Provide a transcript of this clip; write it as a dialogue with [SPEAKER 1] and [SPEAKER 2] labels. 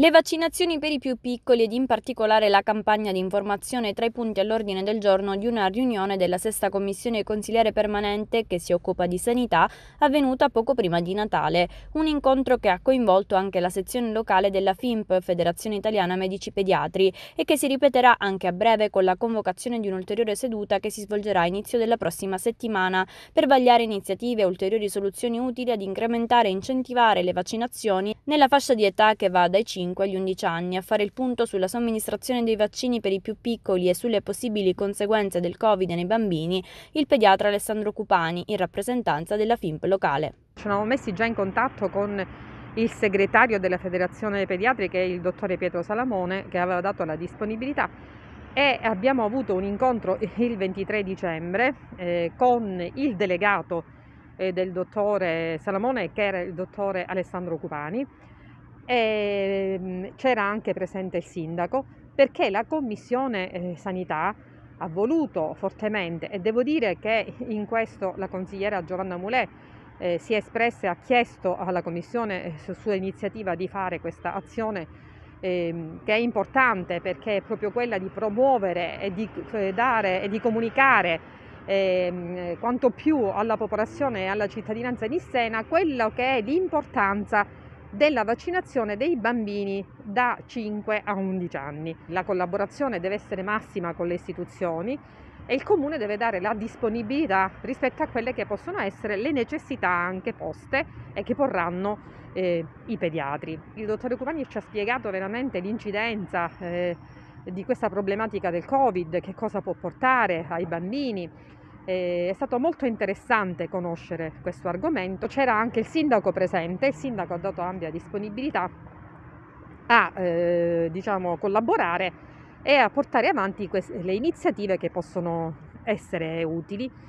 [SPEAKER 1] Le vaccinazioni per i più piccoli ed in particolare la campagna di informazione tra i punti all'ordine del giorno di una riunione della sesta commissione consigliere permanente che si occupa di sanità avvenuta poco prima di Natale, un incontro che ha coinvolto anche la sezione locale della FIMP, Federazione Italiana Medici Pediatri, e che si ripeterà anche a breve con la convocazione di un'ulteriore seduta che si svolgerà a inizio della prossima settimana per vagliare iniziative e ulteriori soluzioni utili ad incrementare e incentivare le vaccinazioni nella fascia di età che va dai 5 5 agli 11 anni a fare il punto sulla somministrazione dei vaccini per i più piccoli e sulle possibili conseguenze del Covid nei bambini, il pediatra Alessandro Cupani, in rappresentanza della
[SPEAKER 2] FIMP locale. Ci siamo messi già in contatto con il segretario della Federazione Pediatri, che è il dottore Pietro Salamone, che aveva dato la disponibilità e abbiamo avuto un incontro il 23 dicembre eh, con il delegato eh, del dottore Salamone, che era il dottore Alessandro Cupani, Ehm, c'era anche presente il sindaco perché la commissione eh, sanità ha voluto fortemente e devo dire che in questo la consigliera Giovanna Mulè eh, si è espressa e ha chiesto alla Commissione eh, su sua iniziativa di fare questa azione ehm, che è importante perché è proprio quella di promuovere e di eh, dare e di comunicare ehm, quanto più alla popolazione e alla cittadinanza di Sena quello che è l'importanza della vaccinazione dei bambini da 5 a 11 anni. La collaborazione deve essere massima con le istituzioni e il comune deve dare la disponibilità rispetto a quelle che possono essere le necessità anche poste e che porranno eh, i pediatri. Il dottore Cupani ci ha spiegato veramente l'incidenza eh, di questa problematica del Covid, che cosa può portare ai bambini, eh, è stato molto interessante conoscere questo argomento. C'era anche il sindaco presente, il sindaco ha dato ampia disponibilità a eh, diciamo, collaborare e a portare avanti le iniziative che possono essere utili